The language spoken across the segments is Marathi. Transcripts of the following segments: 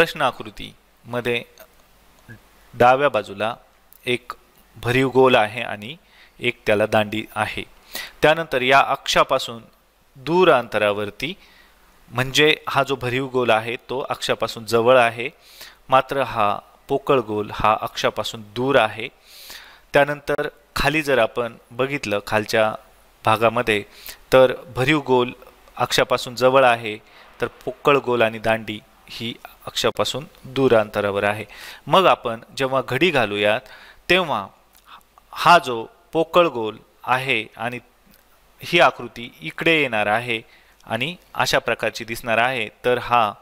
प्रश्न आकृतीमध्ये डाव्या बाजूला एक भरीव गोल आहे आणि एक त्याला दांडी आहे त्यानंतर या अक्षापासून दूर अंतरावरती म्हणजे हा जो भरीव गोल आहे तो अक्षापासून जवळ आहे मात्र हा पोकळ गोल हा अक्षापासून दूर आहे त्यानंतर खाली जर आपण बघितलं खालच्या भागामध्ये तर भरीव गोल अक्षापासून जवळ आहे तर पोकळ गोल आणि दांडी ही अक्षापासून दूर अंतरावर आहे मग आपण जेव्हा घडी घालूयात तेव्हा हा जो पोकळ गोल आहे आणि ही आकृती इकडे येणार आहे आणि अशा प्रकारची दिसणार आहे तर हा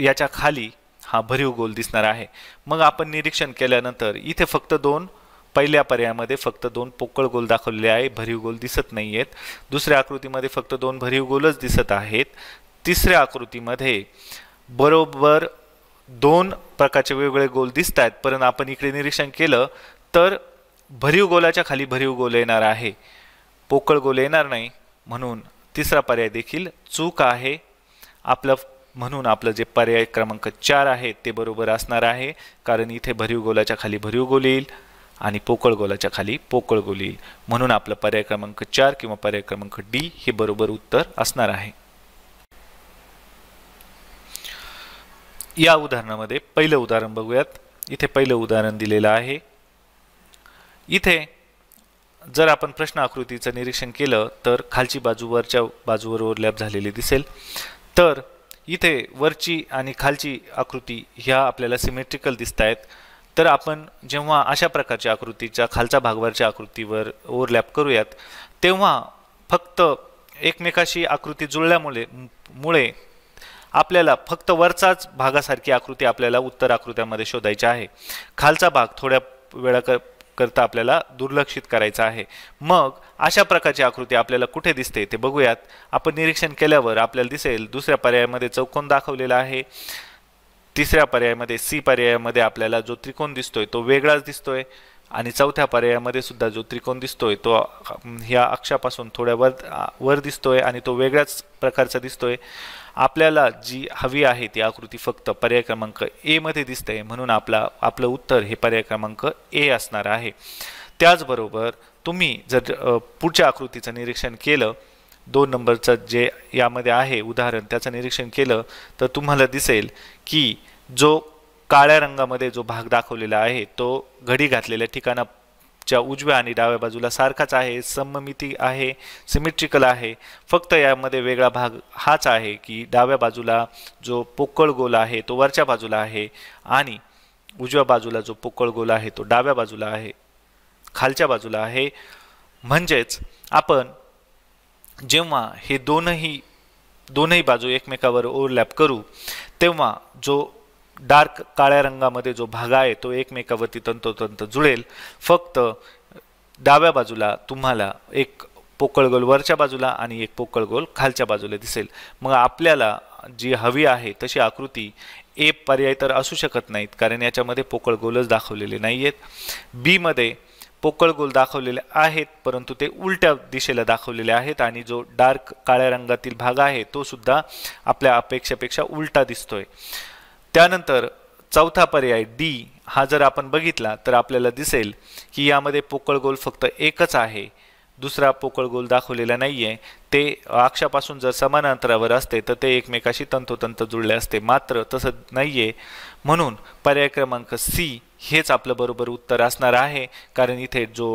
याच्या खाली हा भरीव गोल दिसणार आहे मग आपण निरीक्षण केल्यानंतर इथे फक्त दोन पहिल्या पर्यायामध्ये फक्त दोन पोकळ गोल दाखवलेले आहे भरीव गोल दिसत नाही आहेत दुसऱ्या आकृतीमध्ये फक्त दोन भरीव गोलच दिसत आहेत तिसऱ्या आकृतीमध्ये बरोबर दोन प्रकारचे वेगवेगळे गोल दिसत आहेत परंतु आपण इकडे निरीक्षण केलं तर भरीव गोलाच्या खाली भरीव गोल येणार आहे पोकळ गोल येणार नाही म्हणून तिसरा पर्याय देखील चूक आहे आपलं म्हणून आपलं जे पर्याय क्रमांक चार आहे ते बरोबर असणार आहे कारण इथे भरीव गोलाच्या खाली भरीव गोल येईल आणि पोकळ गोलाच्या खाली पोकळ गोल येईल म्हणून आपलं पर्याय क्रमांक चार किंवा पर्याय क्रमांक डी हे बरोबर उत्तर असणार आहे या उदाहरणामध्ये पहिलं उदाहरण बघूयात इथे पहिलं उदाहरण दिलेलं आहे इथे जर आपण प्रश्न आकृतीचं निरीक्षण केलं तर खालची बाजूवरच्या बाजूवर ओव्हरलॅप झालेली दिसेल तर इथे वरची आणि खालची आकृती ह्या आपल्याला सिमेट्रिकल दिसत आहेत तर आपण जेव्हा अशा प्रकारच्या आकृतीच्या खालचा भागवरच्या आकृतीवर ओव्हरलॅप करूयात तेव्हा फक्त एकमेकाशी आकृती जुळल्यामुळे मुळे आपल्याला फक्त वरचाच भागासारखी आकृती आपल्याला उत्तर आकृत्यामध्ये शोधायची आहे खालचा भाग थोड्या वेळा करता आपल्याला दुर्लक्षित करायचा आहे मग अशा प्रकारची आकृती आपल्याला कुठे दिसते ते बघूयात आपण निरीक्षण केल्यावर आपल्याला दिसेल दुसऱ्या पर्यायामध्ये चौकोन दाखवलेला आहे तिसऱ्या पर्यायामध्ये सी पर्यायामध्ये आपल्याला जो त्रिकोण दिसतोय तो वेगळाच दिसतोय आणि चौथ्या पर्यायामध्ये सुद्धा जो त्रिकोण दिसतोय तो ह्या अक्षापासून थोड्या वर वर दिसतोय आणि तो वेगळ्याच प्रकारचा दिसतोय आपल्याला जी हवी आहे ती आकृती फक्त पर्याय क्रमांक एमध्ये दिसते म्हणून आपला आपलं उत्तर हे पर्याय क्रमांक ए असणार आहे त्याचबरोबर तुम्ही जर पुढच्या आकृतीचं निरीक्षण केलं दोन नंबरचं जे यामध्ये आहे उदाहरण त्याचं निरीक्षण केलं तर तुम्हाला दिसेल की जो काळ्या रंगामध्ये जो भाग दाखवलेला आहे तो घडी घातलेल्या ठिकाणाच्या उजव्या आणि डाव्या बाजूला सारखाच आहे सममिती आहे सिमेट्रिकल आहे फक्त यामध्ये वेगळा भाग हाच आहे की डाव्या बाजूला जो पोकळ गोल आहे तो वरच्या बाजूला आहे आणि उजव्या बाजूला जो पोकळ गोल आहे तो डाव्या बाजूला आहे खालच्या बाजूला आहे म्हणजेच आपण जेव्हा हे दोनही दोनही बाजू एकमेकावर ओव्हरलॅप करू तेव्हा जो डार्क काळ्या रंगामध्ये जो भाग आहे तो एकमेकावरती तंतोतंत जुळेल फक्त डाव्या बाजूला तुम्हाला एक पोकळ गोल वरच्या बाजूला आणि एक पोकळ गोल खालच्या बाजूला दिसेल मग आपल्याला जी हवी आहे तशी आकृती ए पर्याय तर असू शकत नाहीत कारण याच्यामध्ये पोकळ गोलच दाखवलेले नाही आहेत बीमध्ये पोकळ गोल दाखवलेले आहेत परंतु ते उलट्या दिशेला दाखवलेले आहेत आणि जो डार्क काळ्या रंगातील भाग आहे तोसुद्धा आपल्या अपेक्षेपेक्षा उलटा दिसतोय त्यानंतर चौथा पर्याय डी हा जर आपण बघितला तर आपल्याला दिसेल की यामध्ये पोकळ गोल फक्त एकच आहे दुसरा पोकळ गोल दाखवलेला नाही आहे ते अक्षापासून जर समान अंतरावर असते तर ते एकमेकाशी तंतोतंत जुळले असते मात्र तसं नाही आहे म्हणून पर्याय क्रमांक सी हेच आपलं बरोबर उत्तर असणार आहे कारण इथे जो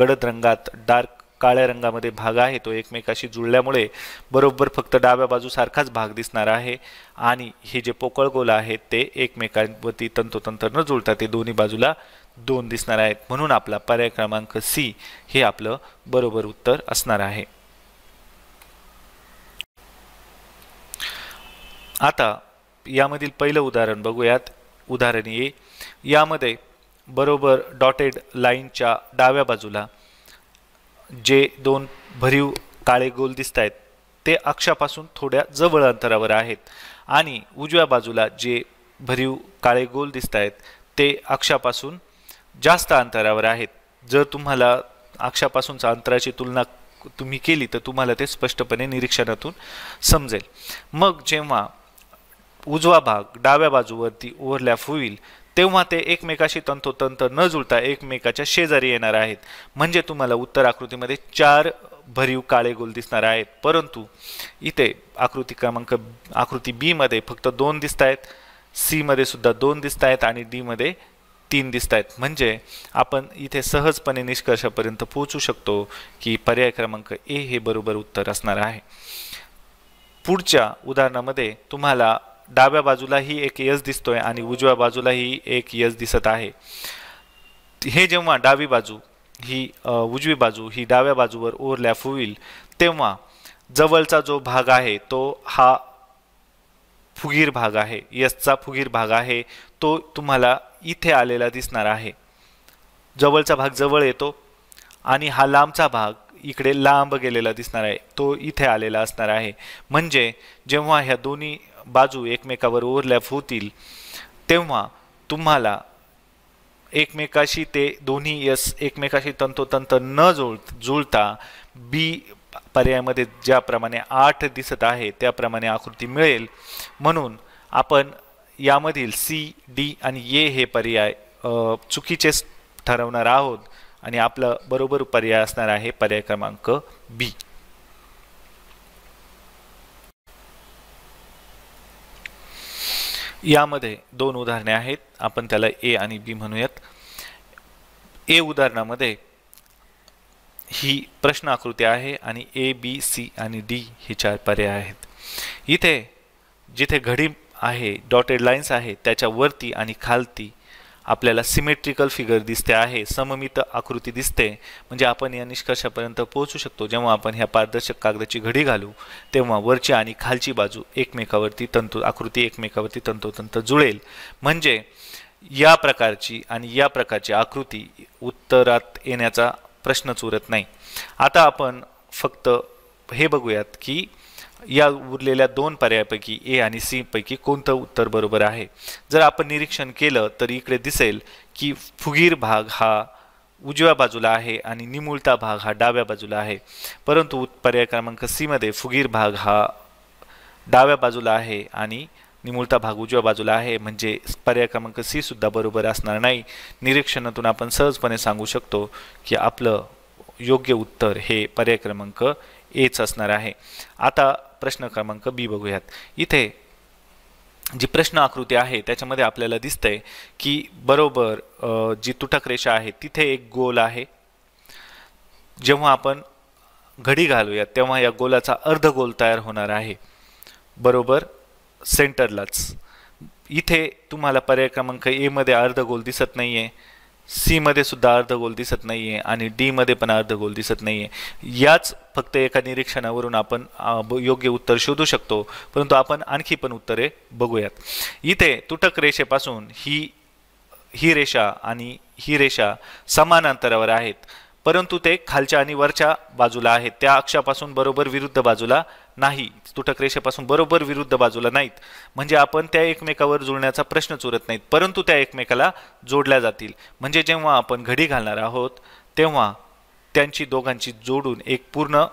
गडद रंगात डार्क काळ्या रंगामध्ये भाग आहे तो एकमेकाशी जुळल्यामुळे बरोबर फक्त डाव्या बाजूसारखाच भाग दिसणार आहे आणि हे जे पोकळ गोल आहेत ते एकमेकांवरती तंतोतंत न जुळतात ते दोन्ही बाजूला दोन दिसणार आहेत म्हणून आपला पर्याय क्रमांक सी हे आपलं बरोबर उत्तर असणार आहे आता यामधील पहिलं उदाहरण बघूयात उदाहरण ए यामध्ये बरोबर डॉटेड लाईनच्या डाव्या बाजूला जे दोन भरीव काळे गोल दिसत आहेत ते अक्षापासून थोड्या जवळ अंतरावर आहेत आणि उजव्या बाजूला जे भरीव काळे गोल दिसत आहेत ते अक्षापासून जास्त अंतरावर आहेत जर तुम्हाला अक्षापासूनच्या अंतराची तुलना तुम्ही केली तर तुम्हाला ते स्पष्टपणे निरीक्षणातून समजेल मग जेव्हा उजवा भाग डाव्या बाजूवरती ओव्हरलॅप होईल तेव्हा ते एकमेकाशी तंतोतंत न जुळता एकमेकाच्या शेजारी येणार आहेत म्हणजे तुम्हाला उत्तर आकृतीमध्ये चार भरीव काळे गोल दिसणार आहेत परंतु इथे आकृती क्रमांक आकृती बीमध्ये फक्त दोन दिसत आहेत सीमध्ये सुद्धा दोन दिसत आहेत आणि डीमध्ये तीन दिसत आहेत म्हणजे आपण इथे सहजपणे निष्कर्षापर्यंत पोहोचू शकतो की पर्याय क्रमांक ए हे बरोबर उत्तर असणार आहे पुढच्या उदाहरणामध्ये तुम्हाला डाव्या बाजूलाही एक यस दिसतोय आणि उजव्या बाजूलाही एक यस दिसत आहे हे जेव्हा डावी बाजू ही उजवी बाजू ही डाव्या बाजूवर ओरल्या होईल तेव्हा जवळचा जो भाग आहे तो हा फुगीर भाग आहे यसचा फुगीर भाग आहे तो तुम्हाला इथे आलेला दिसणार आहे जवळचा भाग जवळ येतो आणि हा लांबचा भाग इकडे लांब गेलेला दिसणार आहे तो इथे आलेला असणार आहे म्हणजे जेव्हा ह्या दोन्ही बाजू एकमेकावर ओव्हरलॅप होतील तेव्हा तुम्हाला एकमेकाशी ते दोन्ही यस एकमेकाशी तंतोतंत न जुळ जुळता बी पर्यायामध्ये ज्याप्रमाणे आठ दिसत आहे त्याप्रमाणे आकृती मिळेल म्हणून आपण यामधील सी डी आणि ए e हे पर्याय चुकीचेच ठरवणार आहोत आणि आपलं बरोबर पर्याय असणार आहे पर्याय क्रमांक बी यामध्ये दोन उदाहरणे आहेत आपण त्याला ए आणि बी म्हणूयात ए उदाहरणामध्ये ही प्रश्न आकृती आहे आणि ए बी सी आणि डी हे चार पर्याय आहेत इथे जिथे घडी आहे डॉटेड लाईन्स आहे त्याच्या वरती आणि खालती आपल्याला सिमेट्रिकल फिगर दिसते आहे सममित आकृती दिसते म्हणजे आपण या निष्कर्षापर्यंत पोहोचू शकतो जेव्हा आपण ह्या पारदर्शक कागदाची घडी घालू तेव्हा वरची आणि खालची बाजू एकमेकावरती तंतु आकृती एकमेकावरती तंतोतंत जुळेल म्हणजे या प्रकारची आणि या प्रकारची आकृती उत्तरात येण्याचा प्रश्नच उरत नाही आता आपण फक्त हे बघूयात की या उरलेल्या दोन पर्यायापैकी ए आणि सी पैकी कोणतं उत्तर बरोबर आहे जर आपण निरीक्षण केलं तर इकडे दिसेल की फुगीर भाग हा उजव्या बाजूला आहे आणि निमुळता भाग हा डाव्या बाजूला आहे परंतु पर्याय क्रमांक सीमध्ये फुगीर भाग हा डाव्या बाजूला आहे आणि निमुळता भाग उजव्या बाजूला आहे म्हणजे पर्याय क्रमांक सी सुद्धा बरोबर असणार नाही निरीक्षणातून आपण सहजपणे सांगू शकतो की आपलं योग्य उत्तर हे पर्याय क्रमांक एच असणार आहे आता प्रश्न क्रमांक बी बघूयात इथे जी प्रश्न आकृती आहे त्याच्यामध्ये आपल्याला दिसतंय की बरोबर जी तुटक रेषा आहे तिथे एक गोल आहे जेव्हा आपण घडी घालूयात तेव्हा या गोलाचा अर्ध गोल तयार होणार आहे बरोबर सेंटरलाच इथे तुम्हाला पर्याय क्रमांक एमध्ये अर्ध गोल दिसत नाही आहे सीमध्ये सुद्धा अर्धगोल दिसत नाहीये आणि डी मध्ये पण अर्धगोल दिसत नाहीये याच फक्त एका निरीक्षणावरून आपण योग्य उत्तर शोधू शकतो परंतु आपण आणखी पण उत्तरे बघूयात इथे तुटक रेषेपासून ही ही रेषा आणि ही रेषा समान अंतरावर आहेत परंतु ते खालच्या आणि वरच्या बाजूला आहेत त्या अक्षापासून बरोबर विरुद्ध बाजूला नाही तुटक रेषेपासून बरोबर विरुद्ध बाजूला नाहीत म्हणजे आपण त्या एकमेकावर जुळण्याचा प्रश्न चुरत नाहीत परंतु त्या एकमेकाला जोडल्या जातील म्हणजे जेव्हा आपण घडी घालणार आहोत तेव्हा त्यांची दोघांची जोडून एक पूर्ण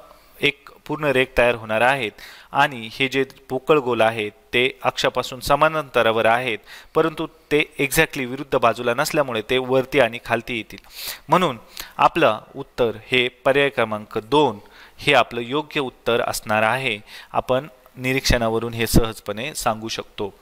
एक पूर्ण रेख तयार होणार आहेत आणि हे जे पोकळ गोल आहेत ते अक्षापासून समान अंतरावर आहेत परंतु ते एक्झॅक्टली विरुद्ध बाजूला नसल्यामुळे ते वरती आणि खालती येतील म्हणून आपलं उत्तर हे पर्याय क्रमांक दोन हे आपलं योग्य उत्तर असणार आहे आपण निरीक्षणावरून हे सहजपणे सांगू शकतो